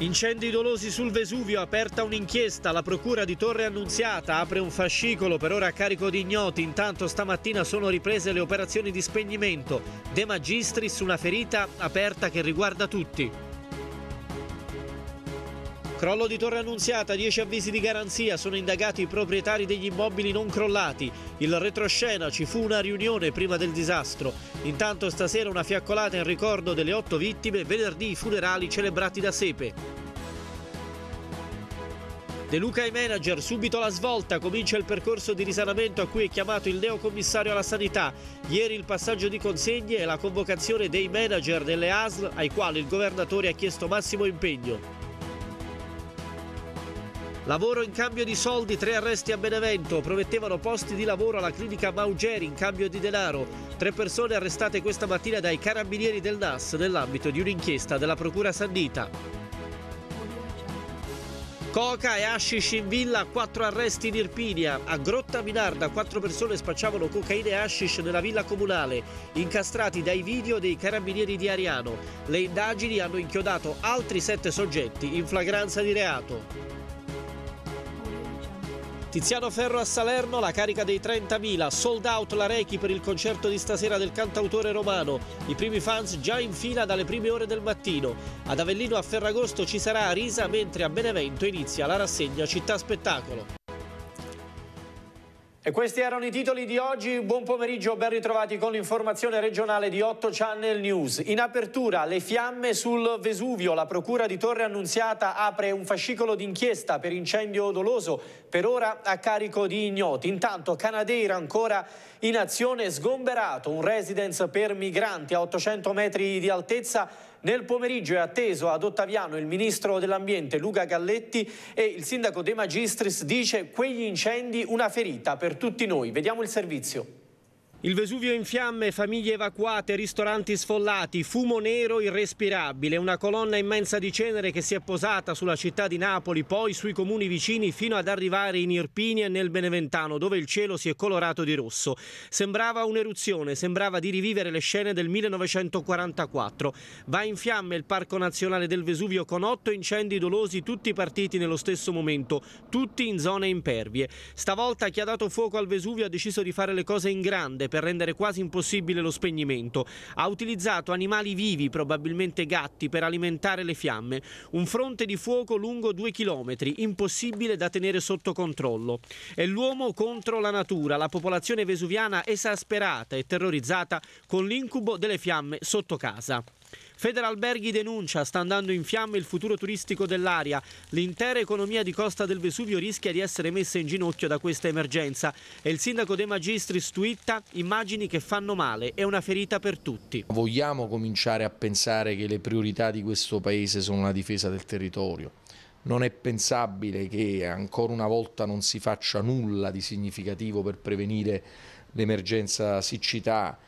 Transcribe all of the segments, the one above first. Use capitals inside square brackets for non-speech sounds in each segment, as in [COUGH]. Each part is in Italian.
Incendi dolosi sul Vesuvio, aperta un'inchiesta, la procura di Torre Annunziata apre un fascicolo per ora a carico di ignoti, intanto stamattina sono riprese le operazioni di spegnimento, De Magistris una ferita aperta che riguarda tutti. Crollo di Torre Annunziata, 10 avvisi di garanzia, sono indagati i proprietari degli immobili non crollati. Il retroscena, ci fu una riunione prima del disastro. Intanto stasera una fiaccolata in ricordo delle otto vittime, venerdì i funerali celebrati da Sepe. De Luca ai manager, subito la svolta, comincia il percorso di risanamento a cui è chiamato il neocommissario alla sanità. Ieri il passaggio di consegne e la convocazione dei manager delle ASL ai quali il governatore ha chiesto massimo impegno. Lavoro in cambio di soldi, tre arresti a Benevento, promettevano posti di lavoro alla clinica Maugeri in cambio di denaro. Tre persone arrestate questa mattina dai carabinieri del NAS nell'ambito di un'inchiesta della Procura Sandita. Coca e hashish in villa, quattro arresti in Irpinia. A Grotta Minarda quattro persone spacciavano cocaina e hashish nella villa comunale, incastrati dai video dei carabinieri di Ariano. Le indagini hanno inchiodato altri sette soggetti in flagranza di reato. Tiziano Ferro a Salerno, la carica dei 30.000, sold out la Reiki per il concerto di stasera del cantautore romano, i primi fans già in fila dalle prime ore del mattino. Ad Avellino a Ferragosto ci sarà Risa, mentre a Benevento inizia la rassegna Città Spettacolo. E questi erano i titoli di oggi, buon pomeriggio, ben ritrovati con l'informazione regionale di 8 Channel News. In apertura le fiamme sul Vesuvio, la procura di Torre Annunziata apre un fascicolo d'inchiesta per incendio doloso, per ora a carico di ignoti. Intanto Canadeira ancora in azione sgomberato, un residence per migranti a 800 metri di altezza nel pomeriggio è atteso ad Ottaviano il ministro dell'ambiente Luca Galletti e il sindaco De Magistris dice quegli incendi una ferita per tutti noi. Vediamo il servizio. Il Vesuvio in fiamme, famiglie evacuate, ristoranti sfollati, fumo nero irrespirabile, una colonna immensa di cenere che si è posata sulla città di Napoli, poi sui comuni vicini fino ad arrivare in Irpini e nel Beneventano, dove il cielo si è colorato di rosso. Sembrava un'eruzione, sembrava di rivivere le scene del 1944. Va in fiamme il Parco Nazionale del Vesuvio con otto incendi dolosi, tutti partiti nello stesso momento, tutti in zone impervie. Stavolta chi ha dato fuoco al Vesuvio ha deciso di fare le cose in grande per rendere quasi impossibile lo spegnimento. Ha utilizzato animali vivi, probabilmente gatti, per alimentare le fiamme. Un fronte di fuoco lungo due chilometri, impossibile da tenere sotto controllo. È l'uomo contro la natura, la popolazione vesuviana esasperata e terrorizzata con l'incubo delle fiamme sotto casa. Federalberghi denuncia, sta andando in fiamme il futuro turistico dell'area. L'intera economia di Costa del Vesuvio rischia di essere messa in ginocchio da questa emergenza. E il sindaco De Magistris twitta immagini che fanno male, è una ferita per tutti. Vogliamo cominciare a pensare che le priorità di questo paese sono la difesa del territorio. Non è pensabile che ancora una volta non si faccia nulla di significativo per prevenire l'emergenza siccità,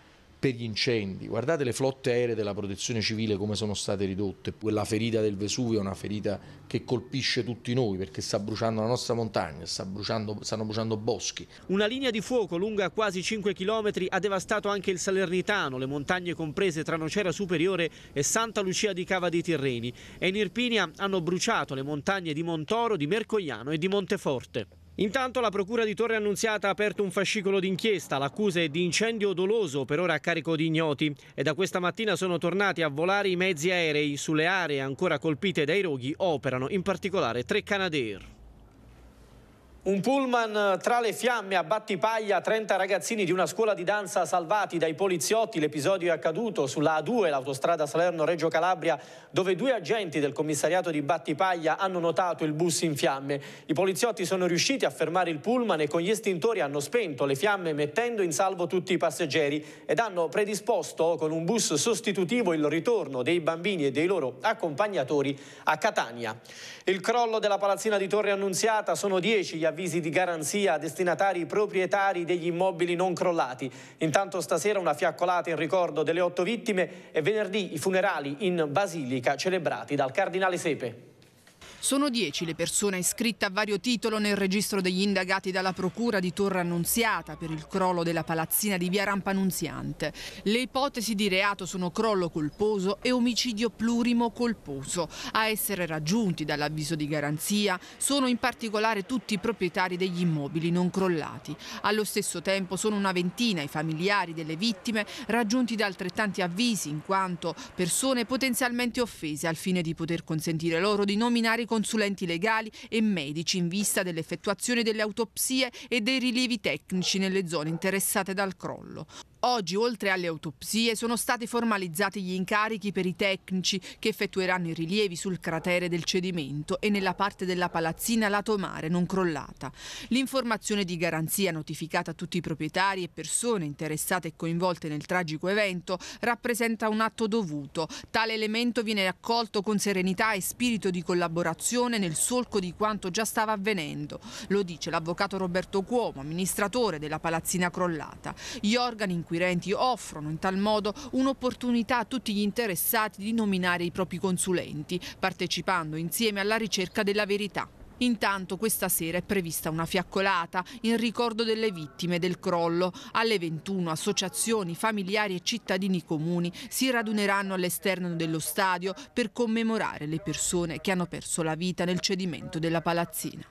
per gli incendi. Guardate le flotte aeree della protezione civile come sono state ridotte. Quella ferita del Vesuvio è una ferita che colpisce tutti noi perché sta bruciando la nostra montagna, sta bruciando, stanno bruciando boschi. Una linea di fuoco lunga quasi 5 km ha devastato anche il Salernitano, le montagne comprese tra Nocera Superiore e Santa Lucia di Cava dei Tirreni. E in Irpinia hanno bruciato le montagne di Montoro, di Mercogliano e di Monteforte. Intanto la Procura di Torre Annunziata ha aperto un fascicolo d'inchiesta, l'accusa è di incendio doloso per ora a carico di ignoti e da questa mattina sono tornati a volare i mezzi aerei sulle aree ancora colpite dai roghi, operano in particolare tre Canadair. Un pullman eh, tra le fiamme a Battipaglia, 30 ragazzini di una scuola di danza salvati dai poliziotti. L'episodio è accaduto sulla A2, l'autostrada Salerno-Reggio Calabria, dove due agenti del commissariato di Battipaglia hanno notato il bus in fiamme. I poliziotti sono riusciti a fermare il pullman e con gli estintori hanno spento le fiamme mettendo in salvo tutti i passeggeri ed hanno predisposto con un bus sostitutivo il ritorno dei bambini e dei loro accompagnatori a Catania. Il crollo della palazzina di Torre Annunziata sono 10 gli avvisi di garanzia destinatari proprietari degli immobili non crollati. Intanto stasera una fiaccolata in ricordo delle otto vittime e venerdì i funerali in Basilica celebrati dal Cardinale Sepe. Sono dieci le persone iscritte a vario titolo nel registro degli indagati dalla Procura di Torre Annunziata per il crollo della palazzina di via Rampa Annunziante. Le ipotesi di reato sono crollo colposo e omicidio plurimo colposo. A essere raggiunti dall'avviso di garanzia sono in particolare tutti i proprietari degli immobili non crollati. Allo stesso tempo sono una ventina i familiari delle vittime raggiunti da altrettanti avvisi in quanto persone potenzialmente offese al fine di poter consentire loro di nominare i consulenti legali e medici in vista dell'effettuazione delle autopsie e dei rilievi tecnici nelle zone interessate dal crollo. Oggi, oltre alle autopsie, sono stati formalizzati gli incarichi per i tecnici che effettueranno i rilievi sul cratere del cedimento e nella parte della palazzina lato mare non crollata. L'informazione di garanzia notificata a tutti i proprietari e persone interessate e coinvolte nel tragico evento rappresenta un atto dovuto. Tale elemento viene accolto con serenità e spirito di collaborazione nel solco di quanto già stava avvenendo. Lo dice l'avvocato Roberto Cuomo, amministratore della palazzina crollata. Gli organi in acquirenti offrono in tal modo un'opportunità a tutti gli interessati di nominare i propri consulenti, partecipando insieme alla ricerca della verità. Intanto questa sera è prevista una fiaccolata in ricordo delle vittime del crollo. Alle 21 associazioni, familiari e cittadini comuni si raduneranno all'esterno dello stadio per commemorare le persone che hanno perso la vita nel cedimento della palazzina.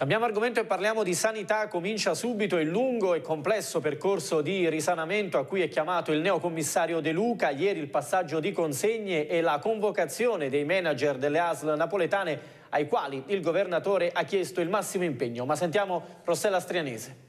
Cambiamo argomento e parliamo di sanità. Comincia subito il lungo e complesso percorso di risanamento a cui è chiamato il neocommissario De Luca. Ieri il passaggio di consegne e la convocazione dei manager delle ASL napoletane ai quali il governatore ha chiesto il massimo impegno. Ma sentiamo Rossella Strianese.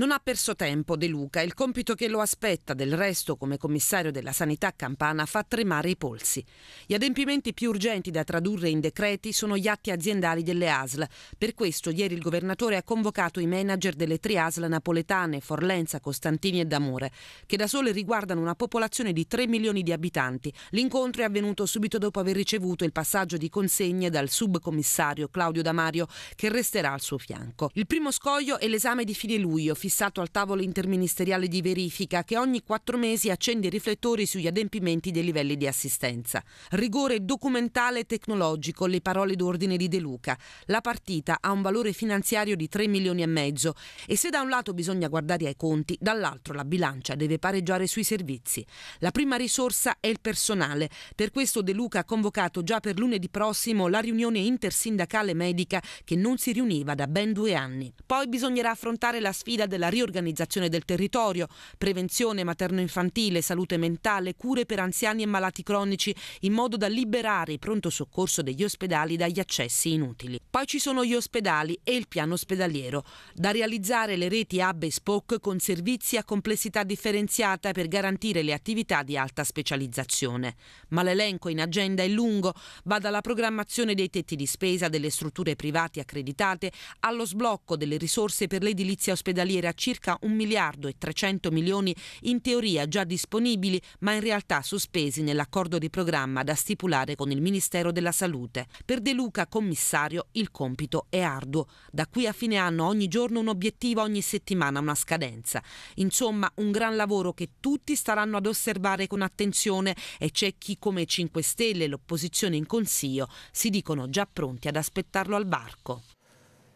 Non ha perso tempo De Luca, il compito che lo aspetta del resto come commissario della sanità campana fa tremare i polsi. Gli adempimenti più urgenti da tradurre in decreti sono gli atti aziendali delle ASL. Per questo ieri il governatore ha convocato i manager delle tre ASL napoletane, Forlenza, Costantini e D'Amore, che da sole riguardano una popolazione di 3 milioni di abitanti. L'incontro è avvenuto subito dopo aver ricevuto il passaggio di consegne dal subcommissario Claudio Damario, che resterà al suo fianco. Il primo scoglio è l'esame di fine luglio, fissato fissato al tavolo interministeriale di verifica che ogni quattro mesi accende i riflettori sugli adempimenti dei livelli di assistenza. Rigore documentale e tecnologico, le parole d'ordine di De Luca. La partita ha un valore finanziario di 3 milioni e mezzo e se da un lato bisogna guardare ai conti, dall'altro la bilancia deve pareggiare sui servizi. La prima risorsa è il personale. Per questo De Luca ha convocato già per lunedì prossimo la riunione intersindacale medica che non si riuniva da ben due anni. Poi bisognerà affrontare la sfida della riorganizzazione del territorio, prevenzione materno-infantile, salute mentale, cure per anziani e malati cronici, in modo da liberare il pronto soccorso degli ospedali dagli accessi inutili. Poi ci sono gli ospedali e il piano ospedaliero, da realizzare le reti hub e spoc con servizi a complessità differenziata per garantire le attività di alta specializzazione. Ma l'elenco in agenda è lungo, va dalla programmazione dei tetti di spesa delle strutture private accreditate allo sblocco delle risorse per l'edilizia ospedaliera rivedere a circa 1 miliardo e 300 milioni in teoria già disponibili ma in realtà sospesi nell'accordo di programma da stipulare con il Ministero della Salute. Per De Luca, commissario, il compito è arduo. Da qui a fine anno ogni giorno un obiettivo, ogni settimana una scadenza. Insomma, un gran lavoro che tutti staranno ad osservare con attenzione e c'è chi come 5 Stelle e l'opposizione in Consiglio si dicono già pronti ad aspettarlo al varco.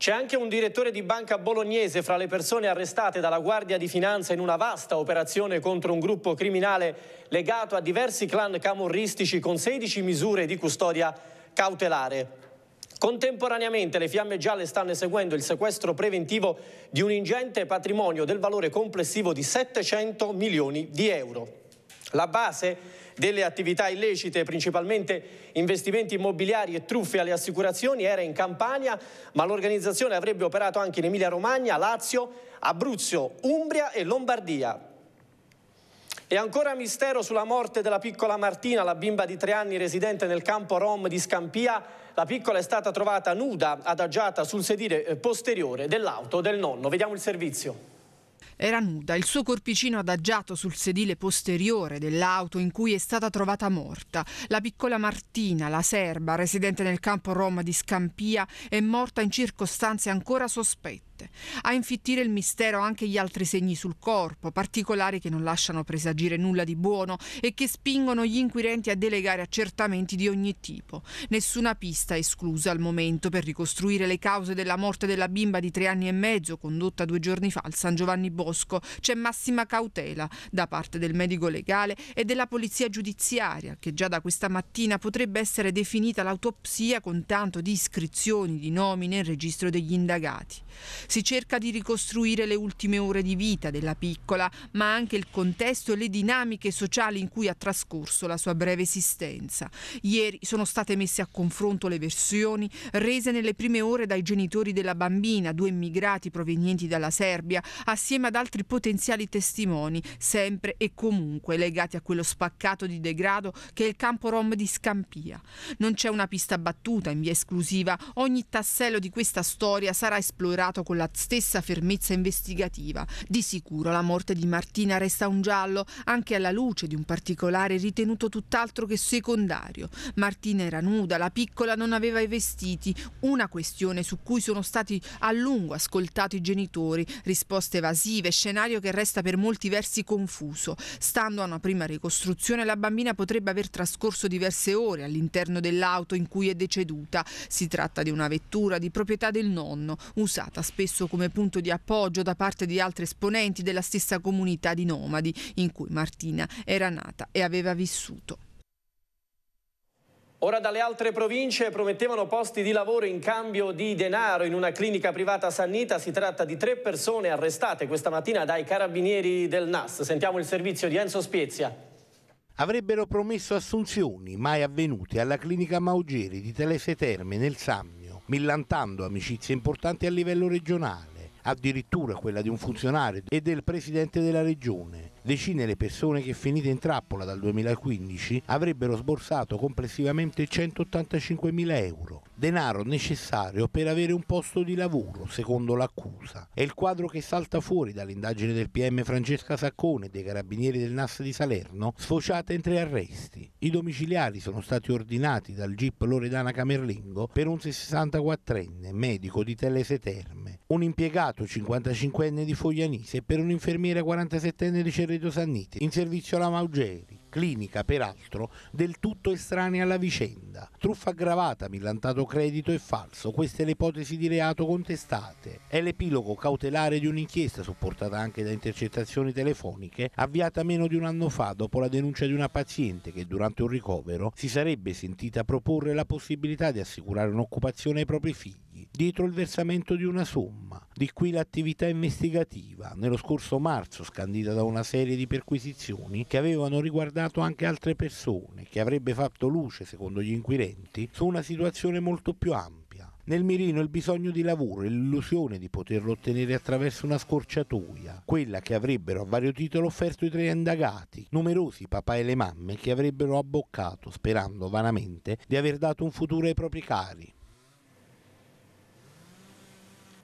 C'è anche un direttore di banca bolognese fra le persone arrestate dalla Guardia di Finanza in una vasta operazione contro un gruppo criminale legato a diversi clan camorristici con 16 misure di custodia cautelare. Contemporaneamente le fiamme gialle stanno eseguendo il sequestro preventivo di un ingente patrimonio del valore complessivo di 700 milioni di euro. La base delle attività illecite, principalmente investimenti immobiliari e truffe alle assicurazioni, era in Campania, ma l'organizzazione avrebbe operato anche in Emilia Romagna, Lazio, Abruzzo, Umbria e Lombardia. E ancora mistero sulla morte della piccola Martina, la bimba di tre anni residente nel campo Rom di Scampia. La piccola è stata trovata nuda, adagiata sul sedile eh, posteriore dell'auto del nonno. Vediamo il servizio. Era nuda, il suo corpicino adagiato sul sedile posteriore dell'auto in cui è stata trovata morta. La piccola Martina, la serba, residente nel campo Roma di Scampia, è morta in circostanze ancora sospette notte, a infittire il mistero anche gli altri segni sul corpo, particolari che non lasciano presagire nulla di buono e che spingono gli inquirenti a delegare accertamenti di ogni tipo. Nessuna pista esclusa al momento per ricostruire le cause della morte della bimba di tre anni e mezzo condotta due giorni fa al San Giovanni Bosco. C'è massima cautela da parte del medico legale e della polizia giudiziaria che già da questa mattina potrebbe essere definita l'autopsia con tanto di iscrizioni di nomi nel registro degli indagati. Si cerca di ricostruire le ultime ore di vita della piccola, ma anche il contesto e le dinamiche sociali in cui ha trascorso la sua breve esistenza. Ieri sono state messe a confronto le versioni rese nelle prime ore dai genitori della bambina, due immigrati provenienti dalla Serbia, assieme ad altri potenziali testimoni, sempre e comunque legati a quello spaccato di degrado che è il campo rom di Scampia. Non c'è una pista battuta in via esclusiva, ogni tassello di questa storia sarà esplorato con con la stessa fermezza investigativa. Di sicuro la morte di Martina resta un giallo anche alla luce di un particolare ritenuto tutt'altro che secondario. Martina era nuda, la piccola non aveva i vestiti, una questione su cui sono stati a lungo ascoltati i genitori, risposte evasive, scenario che resta per molti versi confuso. Stando a una prima ricostruzione, la bambina potrebbe aver trascorso diverse ore all'interno dell'auto in cui è deceduta. Si tratta di una vettura di proprietà del nonno, usata spesso spesso come punto di appoggio da parte di altri esponenti della stessa comunità di nomadi in cui Martina era nata e aveva vissuto. Ora dalle altre province promettevano posti di lavoro in cambio di denaro in una clinica privata sannita. Si tratta di tre persone arrestate questa mattina dai carabinieri del NAS. Sentiamo il servizio di Enzo Spiezia. Avrebbero promesso assunzioni mai avvenute alla clinica Maugeri di Telese Terme nel Sammi millantando amicizie importanti a livello regionale, addirittura quella di un funzionario e del presidente della regione, decine le persone che finite in trappola dal 2015 avrebbero sborsato complessivamente 185.000 euro, denaro necessario per avere un posto di lavoro, secondo l'accusa. È il quadro che salta fuori dall'indagine del PM Francesca Saccone e dei carabinieri del NAS di Salerno, sfociata in tre arresti. I domiciliari sono stati ordinati dal GIP Loredana Camerlingo per un 64enne, medico di Telese Terme, un impiegato 55enne di Foglianise e per un'infermiera 47enne di Cerre Corredo Sanniti, in servizio alla Maugeri, clinica peraltro del tutto estranea alla vicenda. Truffa aggravata, millantato credito e falso, queste le ipotesi di reato contestate. È l'epilogo cautelare di un'inchiesta supportata anche da intercettazioni telefoniche avviata meno di un anno fa dopo la denuncia di una paziente che durante un ricovero si sarebbe sentita proporre la possibilità di assicurare un'occupazione ai propri figli dietro il versamento di una somma. Di qui l'attività investigativa, nello scorso marzo scandita da una serie di perquisizioni che avevano riguardato anche altre persone, che avrebbe fatto luce, secondo gli inquirenti, su una situazione molto più ampia. Nel mirino il bisogno di lavoro e l'illusione di poterlo ottenere attraverso una scorciatoia, quella che avrebbero a vario titolo offerto i tre indagati, numerosi papà e le mamme che avrebbero abboccato, sperando vanamente di aver dato un futuro ai propri cari.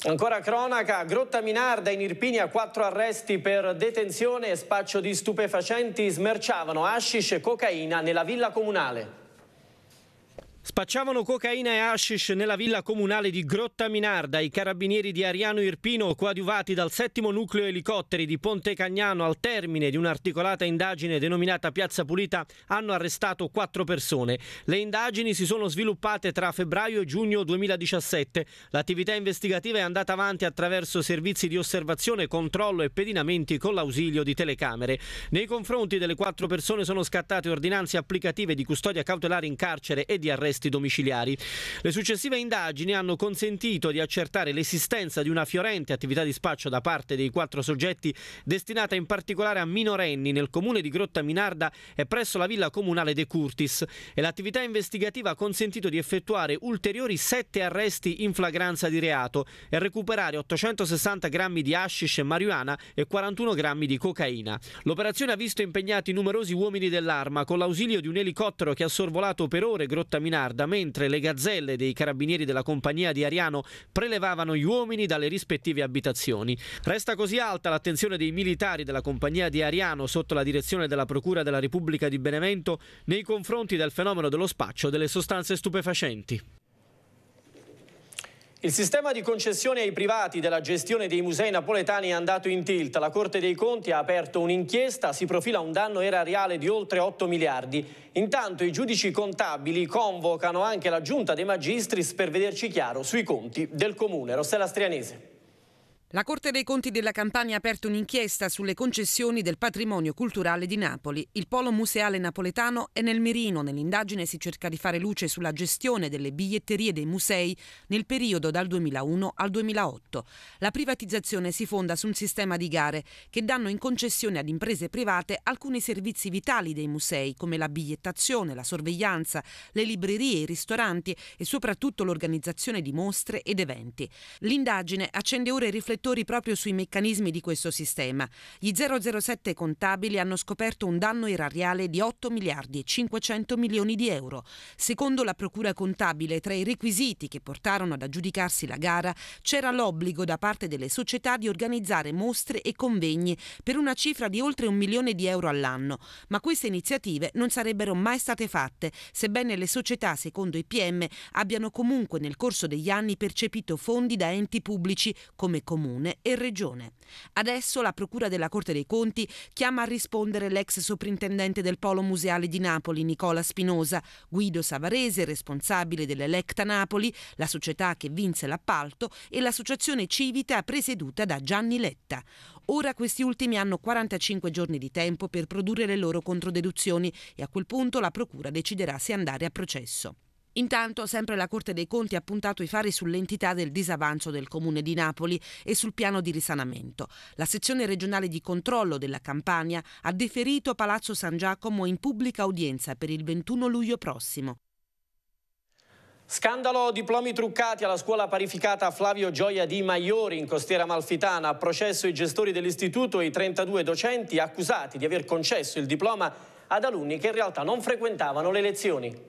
Ancora cronaca, Grotta Minarda in Irpinia, quattro arresti per detenzione e spaccio di stupefacenti, smerciavano hashish e cocaina nella villa comunale. Spacciavano cocaina e hashish nella villa comunale di Grotta Minarda. I carabinieri di Ariano Irpino, coadiuvati dal settimo nucleo elicotteri di Ponte Cagnano al termine di un'articolata indagine denominata Piazza Pulita, hanno arrestato quattro persone. Le indagini si sono sviluppate tra febbraio e giugno 2017. L'attività investigativa è andata avanti attraverso servizi di osservazione, controllo e pedinamenti con l'ausilio di telecamere. Nei confronti delle quattro persone sono scattate ordinanze applicative di custodia cautelare in carcere e di arresto arresti domiciliari. Le successive indagini hanno consentito di accertare l'esistenza di una fiorente attività di spaccio da parte dei quattro soggetti destinata in particolare a minorenni nel comune di Grotta Minarda e presso la villa comunale De Curtis e l'attività investigativa ha consentito di effettuare ulteriori sette arresti in flagranza di reato e recuperare 860 grammi di hashish e marijuana e 41 grammi di cocaina. L'operazione ha visto impegnati numerosi uomini dell'arma con l'ausilio di un elicottero che ha sorvolato per ore Grotta Minarda Bernarda, mentre le gazzelle dei carabinieri della compagnia di Ariano prelevavano gli uomini dalle rispettive abitazioni. Resta così alta l'attenzione dei militari della compagnia di Ariano sotto la direzione della Procura della Repubblica di Benevento nei confronti del fenomeno dello spaccio delle sostanze stupefacenti. Il sistema di concessione ai privati della gestione dei musei napoletani è andato in tilt. La Corte dei Conti ha aperto un'inchiesta, si profila un danno erariale di oltre 8 miliardi. Intanto i giudici contabili convocano anche la Giunta dei Magistris per vederci chiaro sui conti del Comune. Rossella Strianese. La Corte dei Conti della Campania ha aperto un'inchiesta sulle concessioni del patrimonio culturale di Napoli. Il polo museale napoletano è nel mirino. Nell'indagine si cerca di fare luce sulla gestione delle biglietterie dei musei nel periodo dal 2001 al 2008. La privatizzazione si fonda su un sistema di gare che danno in concessione ad imprese private alcuni servizi vitali dei musei, come la bigliettazione, la sorveglianza, le librerie, i ristoranti e soprattutto l'organizzazione di mostre ed eventi. L'indagine accende ore riflessioni progettori proprio sui meccanismi di questo sistema. Gli 007 contabili hanno scoperto un danno erariale di 8 miliardi e 500 milioni di euro. Secondo la Procura contabile, tra i requisiti che portarono ad aggiudicarsi la gara c'era l'obbligo da parte delle società di organizzare mostre e convegni per una cifra di oltre un milione di euro all'anno, ma queste iniziative non sarebbero mai state fatte, sebbene le società, secondo i PM, abbiano comunque nel corso degli anni percepito fondi da enti pubblici come comuni comune e regione. Adesso la Procura della Corte dei Conti chiama a rispondere l'ex soprintendente del Polo Museale di Napoli, Nicola Spinosa, Guido Savarese, responsabile dell'Electa Napoli, la società che vinse l'appalto, e l'associazione Civita presieduta da Gianni Letta. Ora questi ultimi hanno 45 giorni di tempo per produrre le loro controdeduzioni e a quel punto la Procura deciderà se andare a processo. Intanto sempre la Corte dei Conti ha puntato i fari sull'entità del disavanzo del Comune di Napoli e sul piano di risanamento. La sezione regionale di controllo della Campania ha deferito Palazzo San Giacomo in pubblica udienza per il 21 luglio prossimo. Scandalo diplomi truccati alla scuola parificata Flavio Gioia di Maiori in costiera malfitana. A processo i gestori dell'istituto e i 32 docenti accusati di aver concesso il diploma ad alunni che in realtà non frequentavano le lezioni.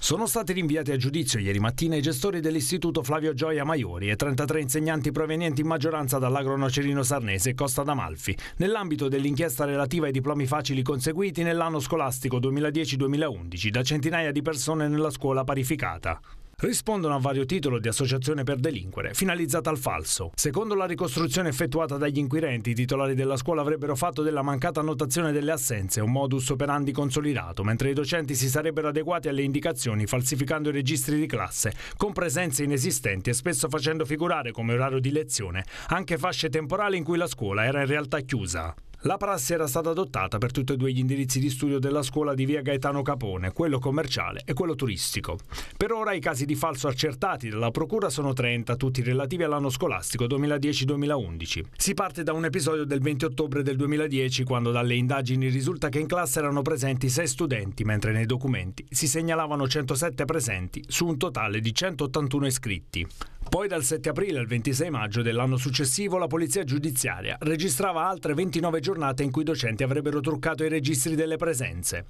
Sono stati rinviati a giudizio ieri mattina i gestori dell'istituto Flavio Gioia Maiori e 33 insegnanti provenienti in maggioranza dall'agronocerino sarnese e Costa d'Amalfi, nell'ambito dell'inchiesta relativa ai diplomi facili conseguiti nell'anno scolastico 2010-2011 da centinaia di persone nella scuola parificata rispondono a vario titolo di associazione per delinquere, finalizzata al falso. Secondo la ricostruzione effettuata dagli inquirenti, i titolari della scuola avrebbero fatto della mancata annotazione delle assenze un modus operandi consolidato, mentre i docenti si sarebbero adeguati alle indicazioni falsificando i registri di classe, con presenze inesistenti e spesso facendo figurare come orario di lezione anche fasce temporali in cui la scuola era in realtà chiusa. La prassi era stata adottata per tutti e due gli indirizzi di studio della scuola di via Gaetano Capone, quello commerciale e quello turistico. Per ora i casi di falso accertati dalla Procura sono 30, tutti relativi all'anno scolastico 2010-2011. Si parte da un episodio del 20 ottobre del 2010, quando dalle indagini risulta che in classe erano presenti 6 studenti, mentre nei documenti si segnalavano 107 presenti su un totale di 181 iscritti. Poi dal 7 aprile al 26 maggio dell'anno successivo la polizia giudiziaria registrava altre 29 giornate giornata in cui i docenti avrebbero truccato i registri delle presenze.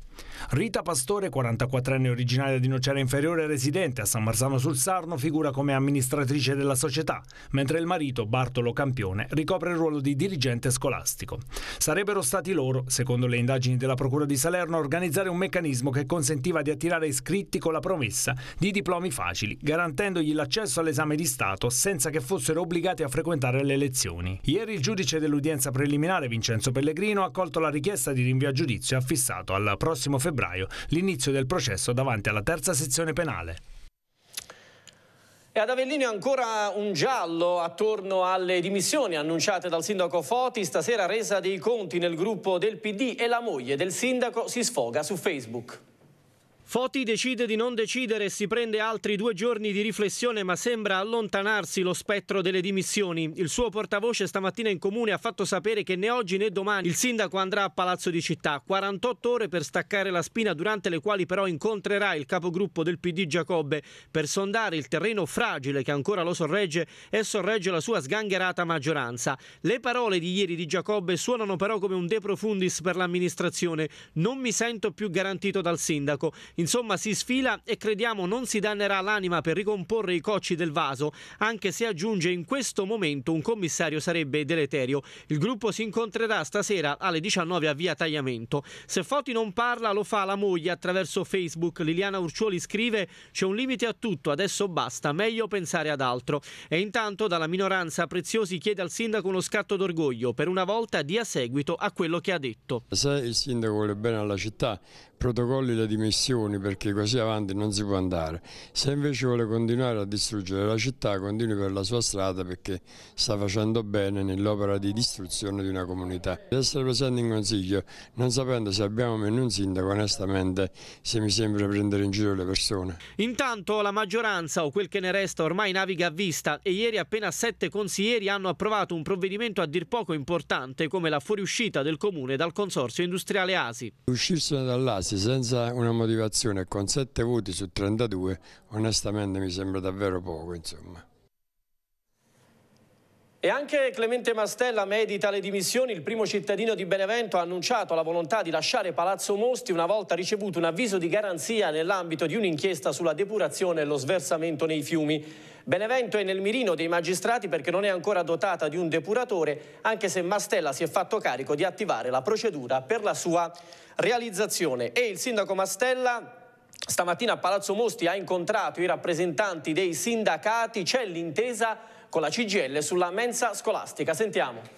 Rita Pastore, 44enne originaria di Nocera Inferiore residente a San Marzano sul Sarno, figura come amministratrice della società, mentre il marito, Bartolo Campione, ricopre il ruolo di dirigente scolastico. Sarebbero stati loro, secondo le indagini della Procura di Salerno, a organizzare un meccanismo che consentiva di attirare iscritti con la promessa di diplomi facili, garantendogli l'accesso all'esame di Stato senza che fossero obbligati a frequentare le lezioni. Ieri il giudice dell'udienza preliminare, Vincenzo Vincenzo Pellegrino ha accolto la richiesta di rinvio a giudizio e ha fissato al prossimo febbraio l'inizio del processo davanti alla terza sezione penale. E ad Avellino è ancora un giallo attorno alle dimissioni annunciate dal sindaco Foti, stasera resa dei conti nel gruppo del PD e la moglie del sindaco si sfoga su Facebook. Foti decide di non decidere e si prende altri due giorni di riflessione ma sembra allontanarsi lo spettro delle dimissioni. Il suo portavoce stamattina in comune ha fatto sapere che né oggi né domani il sindaco andrà a Palazzo di Città. 48 ore per staccare la spina durante le quali però incontrerà il capogruppo del PD Giacobbe per sondare il terreno fragile che ancora lo sorregge e sorregge la sua sgangherata maggioranza. Le parole di ieri di Giacobbe suonano però come un de profundis per l'amministrazione. Non mi sento più garantito dal sindaco. Insomma si sfila e crediamo non si dannerà l'anima per ricomporre i cocci del vaso, anche se aggiunge in questo momento un commissario sarebbe deleterio. Il gruppo si incontrerà stasera alle 19 a via Tagliamento. Se Foti non parla lo fa la moglie attraverso Facebook. Liliana Urcioli scrive c'è un limite a tutto, adesso basta, meglio pensare ad altro. E intanto dalla minoranza Preziosi chiede al sindaco uno scatto d'orgoglio, per una volta dia seguito a quello che ha detto. Se il sindaco vuole bene alla città protocolli le dimissioni perché così avanti non si può andare. Se invece vuole continuare a distruggere la città, continui per la sua strada perché sta facendo bene nell'opera di distruzione di una comunità. Essere presente in consiglio, non sapendo se abbiamo meno un sindaco, onestamente, se mi sembra prendere in giro le persone. Intanto la maggioranza o quel che ne resta ormai naviga a vista e ieri appena sette consiglieri hanno approvato un provvedimento a dir poco importante come la fuoriuscita del comune dal consorzio industriale ASI. Uscirsene dall'ASI anzi senza una motivazione con 7 voti su 32 onestamente mi sembra davvero poco insomma. E anche Clemente Mastella medita le dimissioni. Il primo cittadino di Benevento ha annunciato la volontà di lasciare Palazzo Mosti una volta ricevuto un avviso di garanzia nell'ambito di un'inchiesta sulla depurazione e lo sversamento nei fiumi. Benevento è nel mirino dei magistrati perché non è ancora dotata di un depuratore, anche se Mastella si è fatto carico di attivare la procedura per la sua realizzazione. E il sindaco Mastella Stamattina a Palazzo Mosti ha incontrato i rappresentanti dei sindacati, c'è l'intesa con la CGL sulla mensa scolastica. Sentiamo.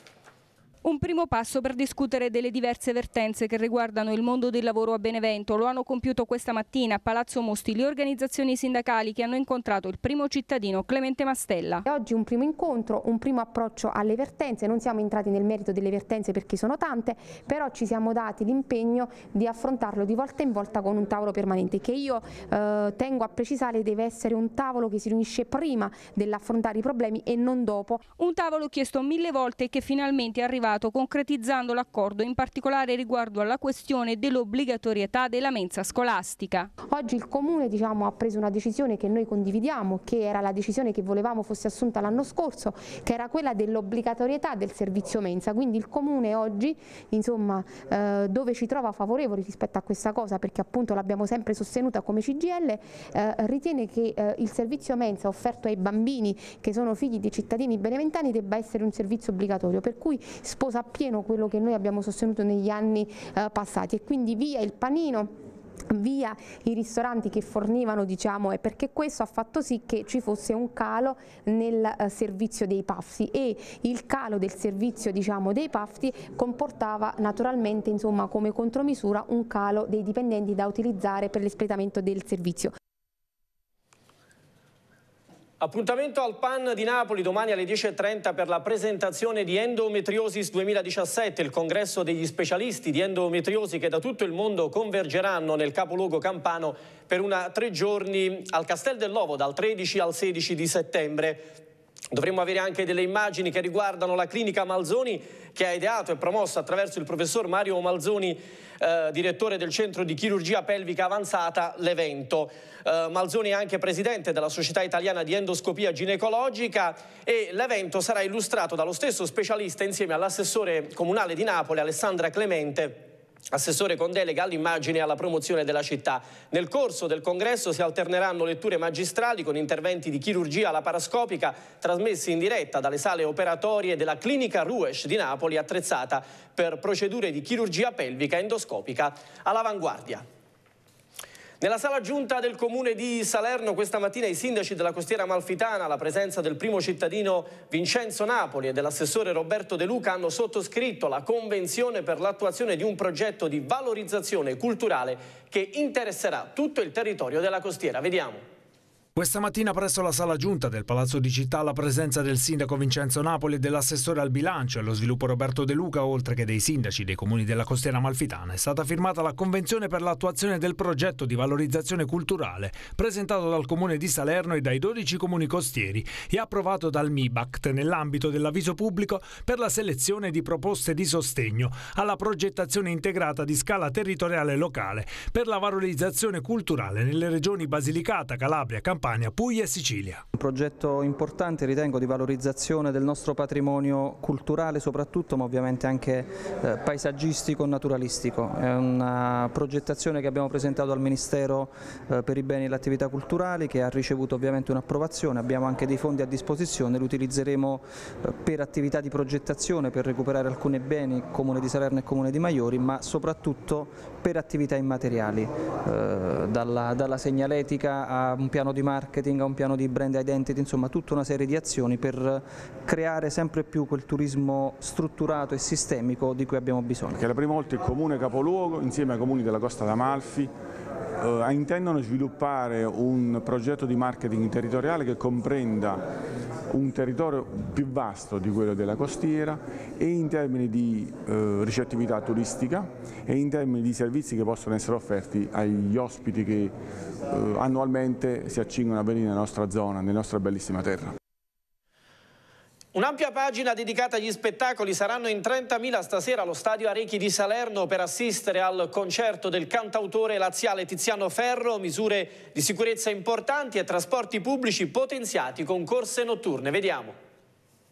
Un primo passo per discutere delle diverse vertenze che riguardano il mondo del lavoro a Benevento lo hanno compiuto questa mattina a Palazzo Mosti le organizzazioni sindacali che hanno incontrato il primo cittadino Clemente Mastella. Oggi un primo incontro, un primo approccio alle vertenze, non siamo entrati nel merito delle vertenze perché sono tante, però ci siamo dati l'impegno di affrontarlo di volta in volta con un tavolo permanente che io eh, tengo a precisare deve essere un tavolo che si riunisce prima dell'affrontare i problemi e non dopo. Un tavolo chiesto mille volte e che finalmente è arrivato Stato, concretizzando l'accordo in particolare riguardo alla questione dell'obbligatorietà della mensa scolastica. Oggi il Comune diciamo, ha preso una decisione che noi condividiamo, che era la decisione che volevamo fosse assunta l'anno scorso, che era quella dell'obbligatorietà del servizio mensa, quindi il Comune oggi insomma, eh, dove ci trova favorevoli rispetto a questa cosa, perché appunto l'abbiamo sempre sostenuta come CGL, eh, ritiene che eh, il servizio mensa offerto ai bambini che sono figli di cittadini beneventani debba essere un servizio obbligatorio, per cui sposa appieno quello che noi abbiamo sostenuto negli anni eh, passati e quindi via il panino via i ristoranti che fornivano diciamo e perché questo ha fatto sì che ci fosse un calo nel eh, servizio dei pafti e il calo del servizio diciamo dei pafti comportava naturalmente insomma come contromisura un calo dei dipendenti da utilizzare per l'espletamento del servizio Appuntamento al PAN di Napoli domani alle 10.30 per la presentazione di Endometriosis 2017, il congresso degli specialisti di endometriosi che da tutto il mondo convergeranno nel capoluogo campano per una tre giorni al Castel dell'Ovo dal 13 al 16 di settembre. Dovremmo avere anche delle immagini che riguardano la clinica Malzoni che ha ideato e promosso attraverso il professor Mario Malzoni, eh, direttore del centro di chirurgia pelvica avanzata, l'evento. Eh, Malzoni è anche presidente della Società Italiana di Endoscopia Ginecologica e l'evento sarà illustrato dallo stesso specialista insieme all'assessore comunale di Napoli, Alessandra Clemente, Assessore con delega all'immagine e alla promozione della città. Nel corso del congresso si alterneranno letture magistrali con interventi di chirurgia alla parascopica trasmessi in diretta dalle sale operatorie della clinica Ruesch di Napoli attrezzata per procedure di chirurgia pelvica endoscopica all'avanguardia. Nella sala giunta del comune di Salerno questa mattina i sindaci della costiera malfitana, la presenza del primo cittadino Vincenzo Napoli e dell'assessore Roberto De Luca hanno sottoscritto la convenzione per l'attuazione di un progetto di valorizzazione culturale che interesserà tutto il territorio della costiera. Vediamo. Questa mattina presso la sala giunta del Palazzo di Città la presenza del sindaco Vincenzo Napoli e dell'assessore al bilancio e allo sviluppo Roberto De Luca, oltre che dei sindaci dei comuni della costiera malfitana, è stata firmata la convenzione per l'attuazione del progetto di valorizzazione culturale presentato dal comune di Salerno e dai 12 comuni costieri e approvato dal MIBACT nell'ambito dell'avviso pubblico per la selezione di proposte di sostegno alla progettazione integrata di scala territoriale locale per la valorizzazione culturale nelle regioni Basilicata, Calabria, Campania Campania, Puglia e Sicilia. Un progetto importante ritengo di valorizzazione del nostro patrimonio culturale soprattutto ma ovviamente anche eh, paesaggistico e naturalistico. È una progettazione che abbiamo presentato al Ministero eh, per i beni e le attività culturali che ha ricevuto ovviamente un'approvazione, abbiamo anche dei fondi a disposizione, li utilizzeremo eh, per attività di progettazione per recuperare alcuni beni Comune di Salerno e Comune di Maiori ma soprattutto per attività immateriali, eh, dalla, dalla segnaletica a un piano di marketing, a un piano di brand identity, insomma tutta una serie di azioni per creare sempre più quel turismo strutturato e sistemico di cui abbiamo bisogno. Perché la prima volta il comune capoluogo insieme ai comuni della Costa d'Amalfi eh, intendono sviluppare un progetto di marketing territoriale che comprenda un territorio più vasto di quello della costiera e in termini di eh, ricettività turistica e in termini di servizi che possono essere offerti agli ospiti che eh, annualmente si accingono a venire nella nostra zona, nella nostra bellissima terra. Un'ampia pagina dedicata agli spettacoli saranno in 30.000 stasera allo stadio Arechi di Salerno per assistere al concerto del cantautore laziale Tiziano Ferro, misure di sicurezza importanti e trasporti pubblici potenziati con corse notturne. Vediamo.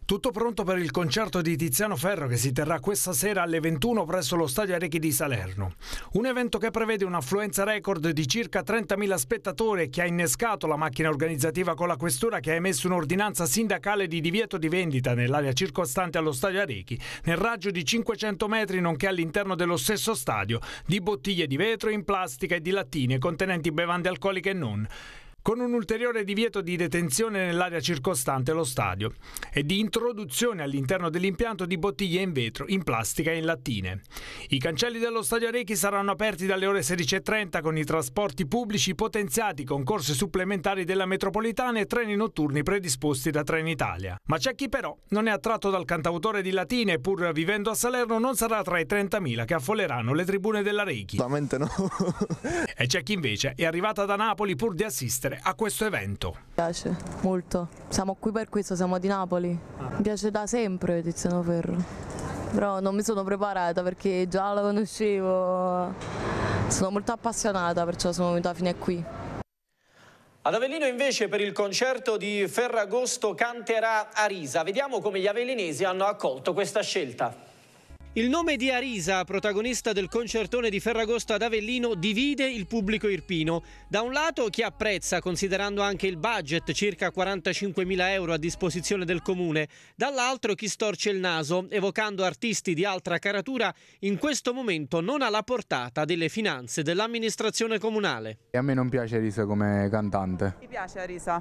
Tutto pronto per il concerto di Tiziano Ferro che si terrà questa sera alle 21 presso lo Stadio Arechi di Salerno. Un evento che prevede un'affluenza record di circa 30.000 spettatori e che ha innescato la macchina organizzativa con la Questura che ha emesso un'ordinanza sindacale di divieto di vendita nell'area circostante allo Stadio Arechi, nel raggio di 500 metri nonché all'interno dello stesso stadio, di bottiglie di vetro, in plastica e di lattine contenenti bevande alcoliche e non con un ulteriore divieto di detenzione nell'area circostante lo stadio e di introduzione all'interno dell'impianto di bottiglie in vetro, in plastica e in lattine. I cancelli dello stadio Rechi saranno aperti dalle ore 16.30 con i trasporti pubblici potenziati con corse supplementari della metropolitana e treni notturni predisposti da Trenitalia. Ma c'è chi però non è attratto dal cantautore di latine pur vivendo a Salerno non sarà tra i 30.000 che affolleranno le tribune della Reiki. No. e c'è chi invece è arrivata da Napoli pur di assistere a questo evento? Mi piace molto, siamo qui per questo, siamo di Napoli, mi piace da sempre Tiziano Ferro, però non mi sono preparata perché già la conoscevo, sono molto appassionata perciò sono venuta fino a qui. Ad Avellino invece per il concerto di Ferragosto canterà Arisa. Vediamo come gli avellinesi hanno accolto questa scelta. Il nome di Arisa, protagonista del concertone di Ferragosto ad Avellino, divide il pubblico irpino. Da un lato chi apprezza, considerando anche il budget, circa 45.000 euro a disposizione del comune, dall'altro chi storce il naso, evocando artisti di altra caratura, in questo momento non alla portata delle finanze dell'amministrazione comunale. A me non piace Arisa come cantante. Mi piace Arisa.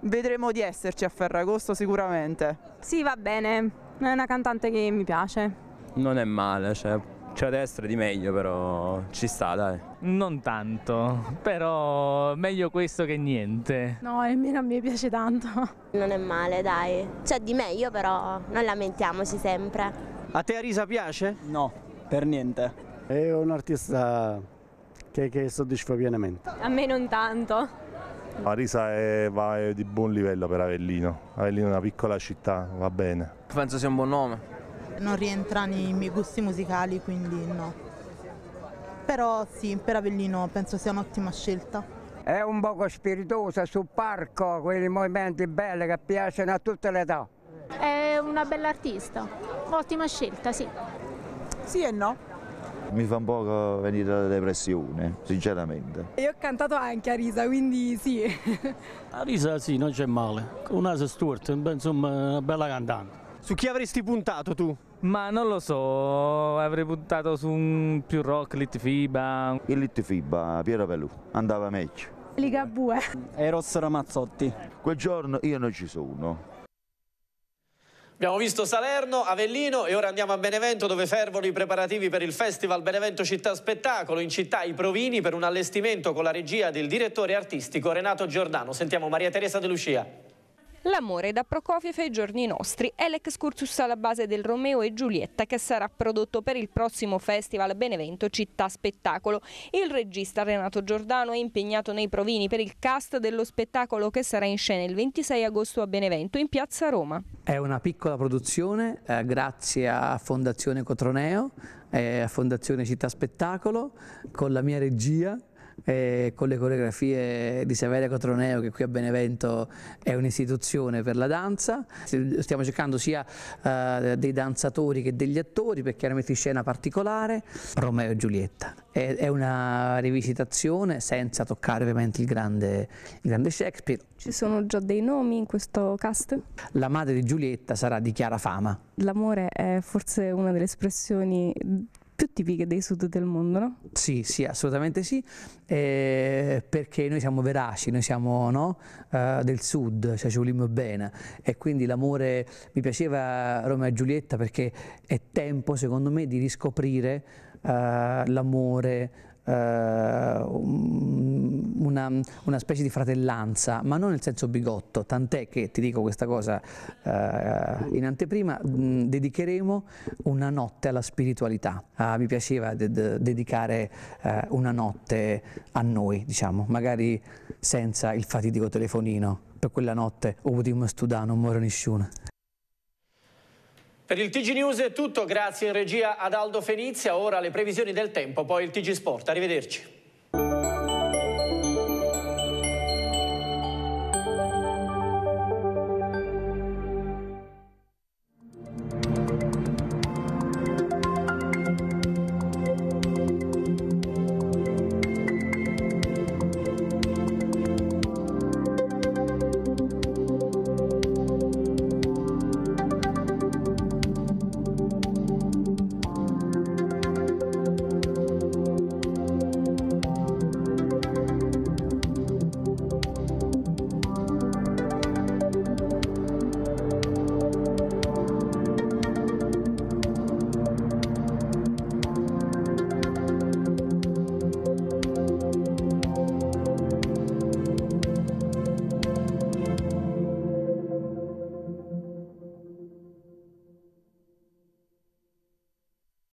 Vedremo di esserci a Ferragosto sicuramente. Sì, va bene. È una cantante che mi piace non è male, cioè, c'è da essere di meglio, però ci sta, dai. Non tanto, però meglio questo che niente. No, almeno a me piace tanto. Non è male, dai. C'è di meglio, però non lamentiamoci sempre. A te Arisa piace? No, per niente. È un artista che, che soddisfa pienamente. A me non tanto. Arisa è, va, è di buon livello per Avellino. Avellino è una piccola città, va bene. Penso sia un buon nome non rientra nei miei gusti musicali, quindi no. Però sì, per Avellino penso sia un'ottima scelta. È un poco spiritosa sul parco, quei movimenti belli che piacciono a tutte le età. È una bella artista, ottima scelta, sì. Sì e no. Mi fa un po' venire la depressione, sinceramente. Io ho cantato anche a Risa, quindi sì. a [LAUGHS] Risa sì, non c'è male. Con un naso storto, insomma, una bella cantante. Su chi avresti puntato tu? Ma non lo so, avrei puntato su un più rock, Litfiba. Il Litfiba, Piero Pelù, andava meglio. Ligabue. Eros Ramazzotti. Quel giorno io non ci sono. Abbiamo visto Salerno, Avellino e ora andiamo a Benevento dove fervono i preparativi per il Festival Benevento Città Spettacolo. In città i provini per un allestimento con la regia del direttore artistico Renato Giordano. Sentiamo Maria Teresa De Lucia. L'amore da Prokofiev ai giorni nostri è l'excursus alla base del Romeo e Giulietta che sarà prodotto per il prossimo festival Benevento Città Spettacolo. Il regista Renato Giordano è impegnato nei provini per il cast dello spettacolo che sarà in scena il 26 agosto a Benevento in piazza Roma. È una piccola produzione eh, grazie a Fondazione Cotroneo, eh, a Fondazione Città Spettacolo con la mia regia eh, con le coreografie di Saverio Cotroneo che qui a Benevento è un'istituzione per la danza. Stiamo cercando sia eh, dei danzatori che degli attori perché per chiaramente scena particolare. Romeo e Giulietta. È, è una rivisitazione senza toccare ovviamente il grande, il grande Shakespeare. Ci sono già dei nomi in questo cast? La madre di Giulietta sarà di Chiara Fama. L'amore è forse una delle espressioni tipiche dei sud del mondo, no? Sì, sì, assolutamente sì, eh, perché noi siamo veraci, noi siamo no, uh, del sud, cioè ci vogliamo bene e quindi l'amore, mi piaceva Romeo e Giulietta perché è tempo secondo me di riscoprire uh, l'amore, eh, una, una, specie di fratellanza, ma non nel senso bigotto, tant'è che, ti dico questa cosa eh, in anteprima, mh, mm, dedicheremo una notte alla spiritualità. Ah, mi piaceva de de dedicare eh, una notte a noi, diciamo, magari senza il fatidico telefonino, per quella notte ho potuto studiare, non per il TG News è tutto, grazie in regia ad Aldo Fenizia, ora le previsioni del tempo, poi il TG Sport. Arrivederci.